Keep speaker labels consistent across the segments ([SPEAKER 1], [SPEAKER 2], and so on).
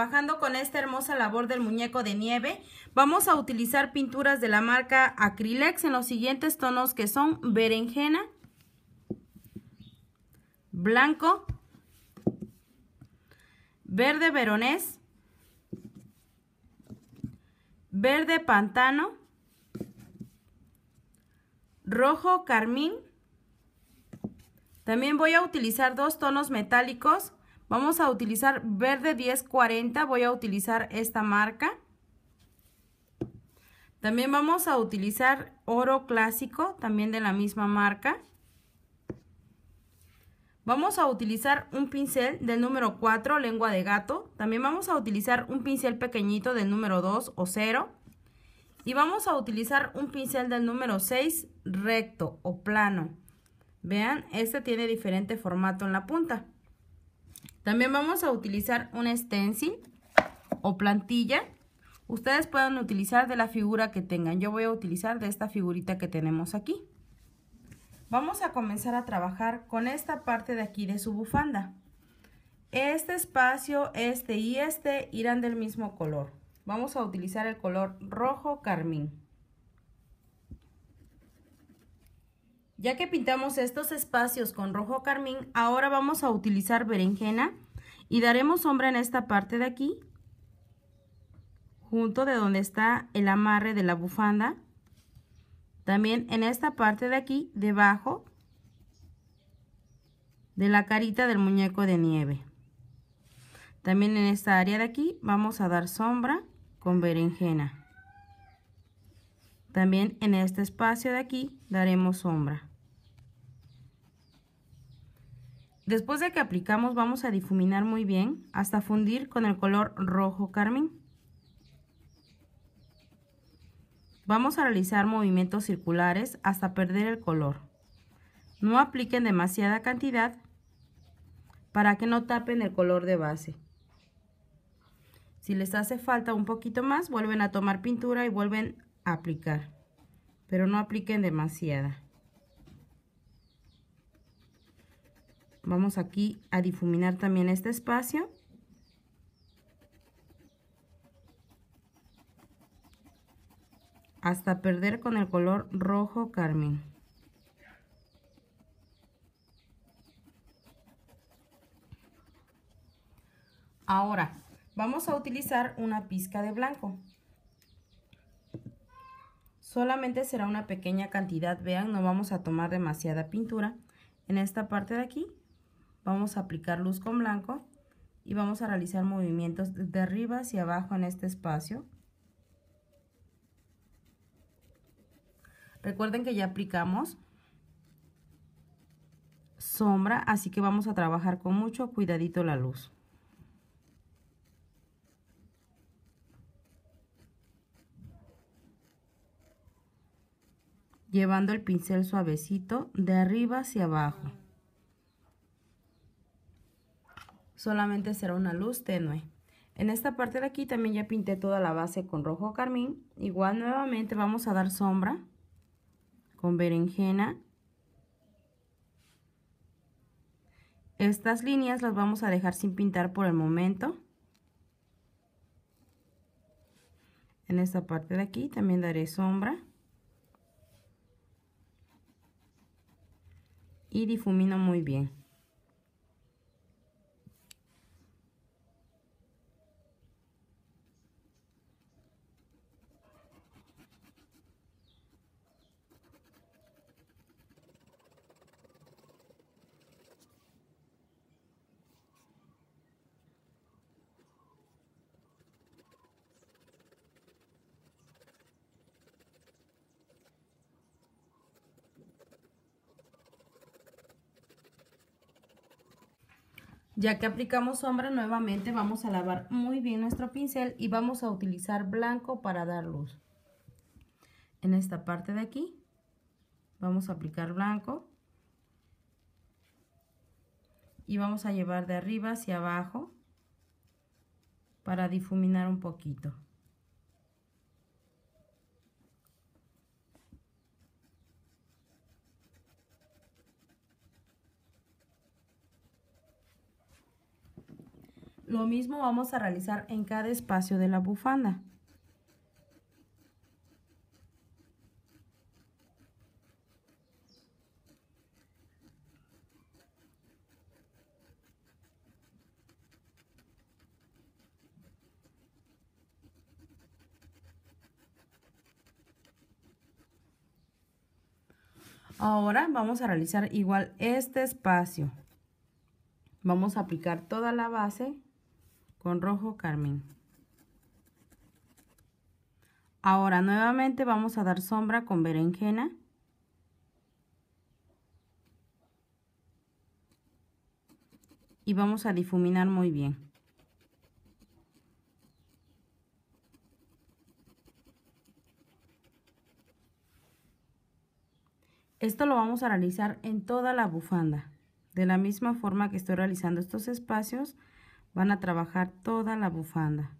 [SPEAKER 1] trabajando con esta hermosa labor del muñeco de nieve, vamos a utilizar pinturas de la marca Acrylex en los siguientes tonos que son berenjena, blanco, verde veronés, verde pantano, rojo carmín. También voy a utilizar dos tonos metálicos Vamos a utilizar verde 1040, voy a utilizar esta marca. También vamos a utilizar oro clásico, también de la misma marca. Vamos a utilizar un pincel del número 4, lengua de gato. También vamos a utilizar un pincel pequeñito del número 2 o 0. Y vamos a utilizar un pincel del número 6, recto o plano. Vean, este tiene diferente formato en la punta. También vamos a utilizar un stencil o plantilla. Ustedes pueden utilizar de la figura que tengan. Yo voy a utilizar de esta figurita que tenemos aquí. Vamos a comenzar a trabajar con esta parte de aquí de su bufanda. Este espacio, este y este irán del mismo color. Vamos a utilizar el color rojo carmín. Ya que pintamos estos espacios con rojo carmín, ahora vamos a utilizar berenjena y daremos sombra en esta parte de aquí, junto de donde está el amarre de la bufanda. También en esta parte de aquí, debajo de la carita del muñeco de nieve. También en esta área de aquí vamos a dar sombra con berenjena. También en este espacio de aquí daremos sombra. Después de que aplicamos vamos a difuminar muy bien hasta fundir con el color rojo carmín. Vamos a realizar movimientos circulares hasta perder el color. No apliquen demasiada cantidad para que no tapen el color de base. Si les hace falta un poquito más, vuelven a tomar pintura y vuelven a aplicar. Pero no apliquen demasiada. Vamos aquí a difuminar también este espacio. Hasta perder con el color rojo carmín. Ahora, vamos a utilizar una pizca de blanco. Solamente será una pequeña cantidad, vean, no vamos a tomar demasiada pintura en esta parte de aquí Vamos a aplicar luz con blanco y vamos a realizar movimientos de arriba hacia abajo en este espacio. Recuerden que ya aplicamos sombra, así que vamos a trabajar con mucho cuidadito la luz. Llevando el pincel suavecito de arriba hacia abajo. solamente será una luz tenue. En esta parte de aquí también ya pinté toda la base con rojo carmín. Igual nuevamente vamos a dar sombra con berenjena. Estas líneas las vamos a dejar sin pintar por el momento. En esta parte de aquí también daré sombra. Y difumino muy bien. Ya que aplicamos sombra nuevamente vamos a lavar muy bien nuestro pincel y vamos a utilizar blanco para dar luz. En esta parte de aquí vamos a aplicar blanco y vamos a llevar de arriba hacia abajo para difuminar un poquito. Lo mismo vamos a realizar en cada espacio de la bufanda. Ahora vamos a realizar igual este espacio. Vamos a aplicar toda la base con rojo carmín. Ahora nuevamente vamos a dar sombra con berenjena. Y vamos a difuminar muy bien. Esto lo vamos a realizar en toda la bufanda, de la misma forma que estoy realizando estos espacios Van a trabajar toda la bufanda.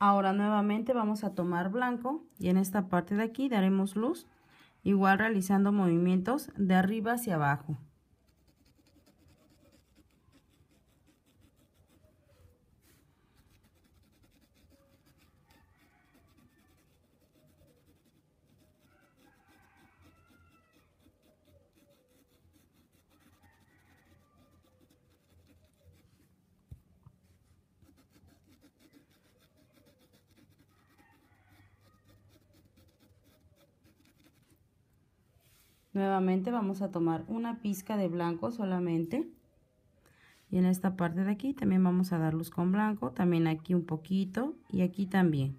[SPEAKER 1] Ahora nuevamente vamos a tomar blanco y en esta parte de aquí daremos luz, igual realizando movimientos de arriba hacia abajo. Nuevamente vamos a tomar una pizca de blanco solamente. Y en esta parte de aquí también vamos a dar luz con blanco, también aquí un poquito y aquí también.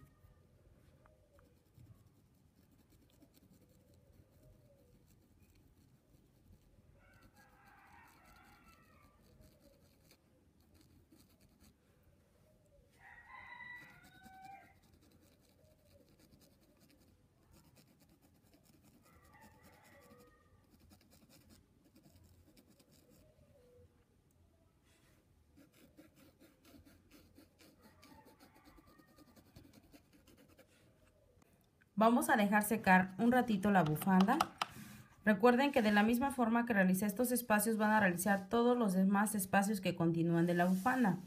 [SPEAKER 1] Vamos a dejar secar un ratito la bufanda. Recuerden que de la misma forma que realicé estos espacios van a realizar todos los demás espacios que continúan de la bufanda.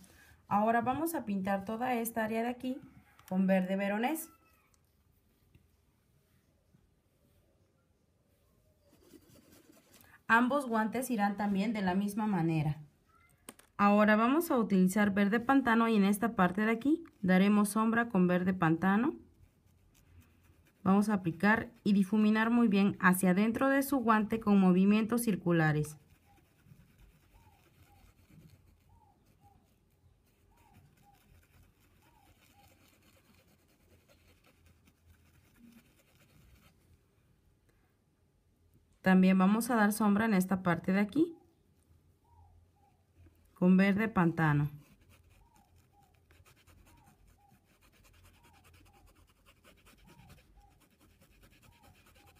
[SPEAKER 1] Ahora vamos a pintar toda esta área de aquí con verde veronés. Ambos guantes irán también de la misma manera. Ahora vamos a utilizar verde pantano y en esta parte de aquí daremos sombra con verde pantano. Vamos a aplicar y difuminar muy bien hacia adentro de su guante con movimientos circulares. También vamos a dar sombra en esta parte de aquí con verde pantano.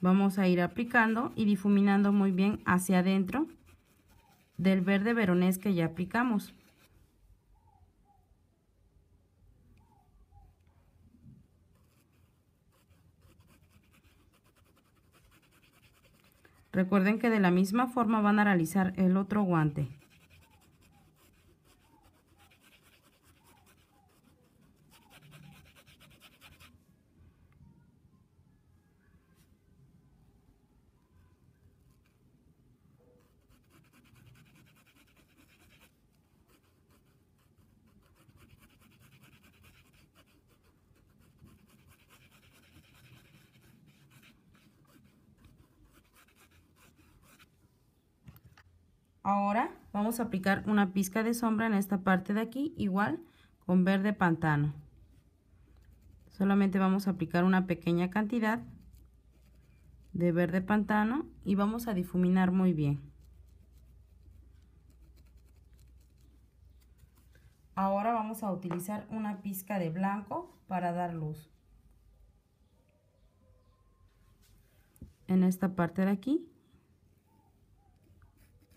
[SPEAKER 1] Vamos a ir aplicando y difuminando muy bien hacia adentro del verde veronés que ya aplicamos. Recuerden que de la misma forma van a realizar el otro guante. Ahora vamos a aplicar una pizca de sombra en esta parte de aquí, igual con verde pantano. Solamente vamos a aplicar una pequeña cantidad de verde pantano y vamos a difuminar muy bien. Ahora vamos a utilizar una pizca de blanco para dar luz. En esta parte de aquí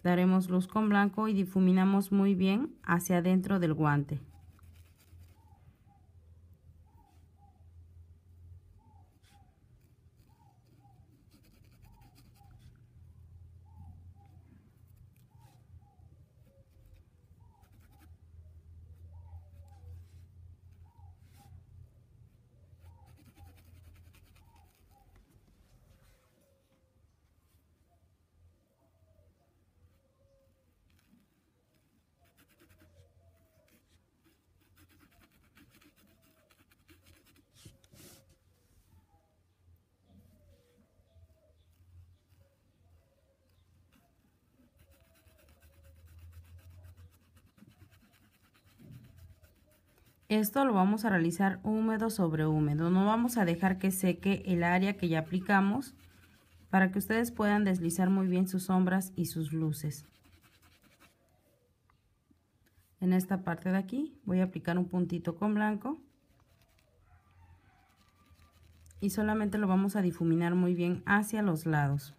[SPEAKER 1] daremos luz con blanco y difuminamos muy bien hacia adentro del guante. Esto lo vamos a realizar húmedo sobre húmedo. No vamos a dejar que seque el área que ya aplicamos para que ustedes puedan deslizar muy bien sus sombras y sus luces. En esta parte de aquí voy a aplicar un puntito con blanco y solamente lo vamos a difuminar muy bien hacia los lados.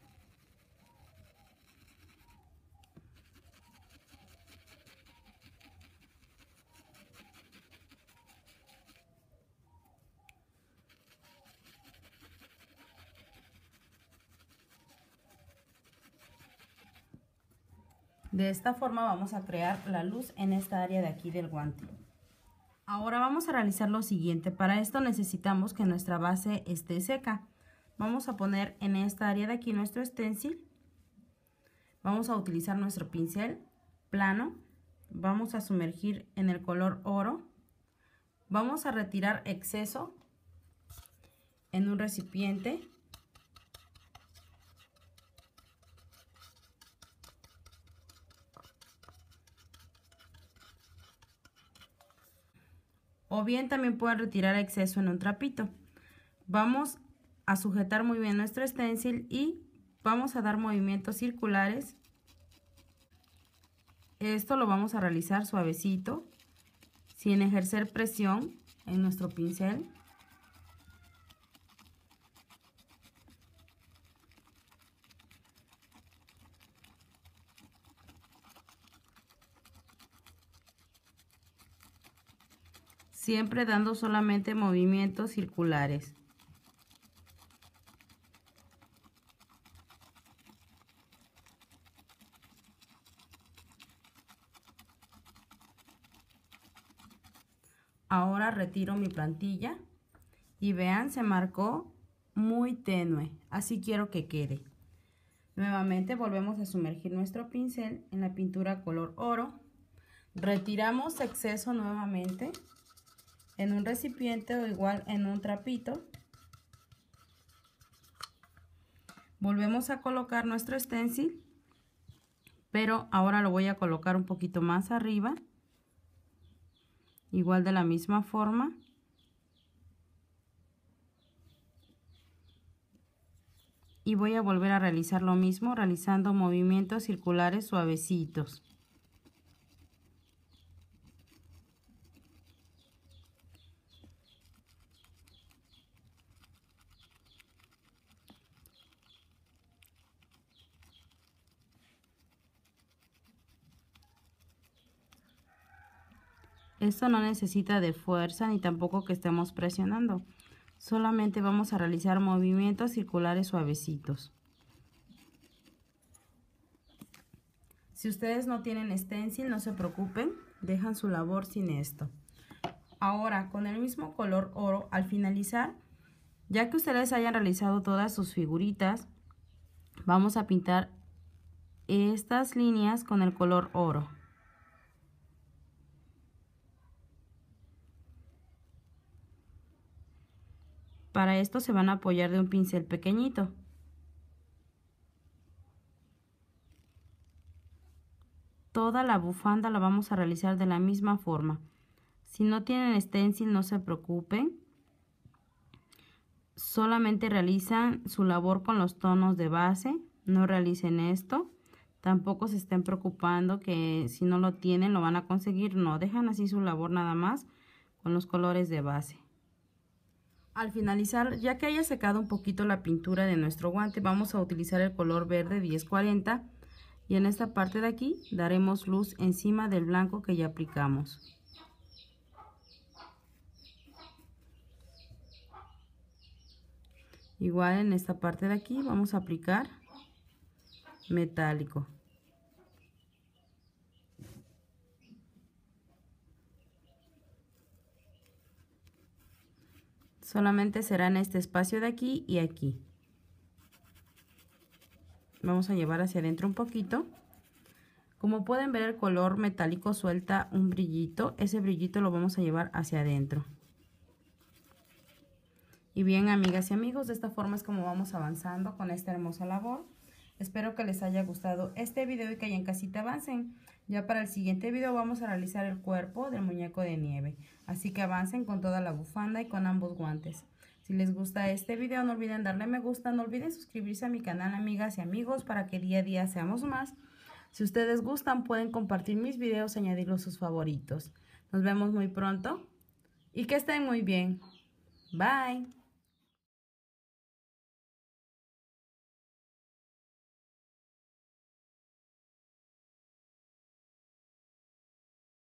[SPEAKER 1] De esta forma vamos a crear la luz en esta área de aquí del guante. Ahora vamos a realizar lo siguiente. Para esto necesitamos que nuestra base esté seca. Vamos a poner en esta área de aquí nuestro stencil. Vamos a utilizar nuestro pincel plano. Vamos a sumergir en el color oro. Vamos a retirar exceso en un recipiente. o bien también pueden retirar exceso en un trapito. Vamos a sujetar muy bien nuestro stencil y vamos a dar movimientos circulares. Esto lo vamos a realizar suavecito, sin ejercer presión en nuestro pincel. siempre dando solamente movimientos circulares. Ahora retiro mi plantilla y vean se marcó muy tenue, así quiero que quede. Nuevamente volvemos a sumergir nuestro pincel en la pintura color oro. Retiramos exceso nuevamente en un recipiente o igual en un trapito. Volvemos a colocar nuestro stencil, pero ahora lo voy a colocar un poquito más arriba. Igual de la misma forma. y voy a volver a realizar lo mismo realizando movimientos circulares suavecitos. Esto no necesita de fuerza ni tampoco que estemos presionando. Solamente vamos a realizar movimientos circulares suavecitos. Si ustedes no tienen stencil, no se preocupen, dejan su labor sin esto. Ahora, con el mismo color oro, al finalizar, ya que ustedes hayan realizado todas sus figuritas, vamos a pintar estas líneas con el color oro. Para esto se van a apoyar de un pincel pequeñito. Toda la bufanda la vamos a realizar de la misma forma. Si no tienen stencil no se preocupen. Solamente realizan su labor con los tonos de base. No realicen esto. Tampoco se estén preocupando que si no lo tienen lo van a conseguir. No, dejan así su labor nada más con los colores de base. Al finalizar, ya que haya secado un poquito la pintura de nuestro guante, vamos a utilizar el color verde 1040 y en esta parte de aquí daremos luz encima del blanco que ya aplicamos. Igual en esta parte de aquí vamos a aplicar metálico. solamente será en este espacio de aquí y aquí. Vamos a llevar hacia adentro un poquito. Como pueden ver el color metálico suelta un brillito, ese brillito lo vamos a llevar hacia adentro. Y bien amigas y amigos, de esta forma es como vamos avanzando con esta hermosa labor. Espero que les haya gustado este video y que ya en casita avancen. Ya para el siguiente video vamos a realizar el cuerpo del muñeco de nieve. Así que avancen con toda la bufanda y con ambos guantes. Si les gusta este video no olviden darle me gusta, no olviden suscribirse a mi canal amigas y amigos para que día a día seamos más. Si ustedes gustan pueden compartir mis videos y añadirlos sus favoritos. Nos vemos muy pronto y que estén muy bien. Bye.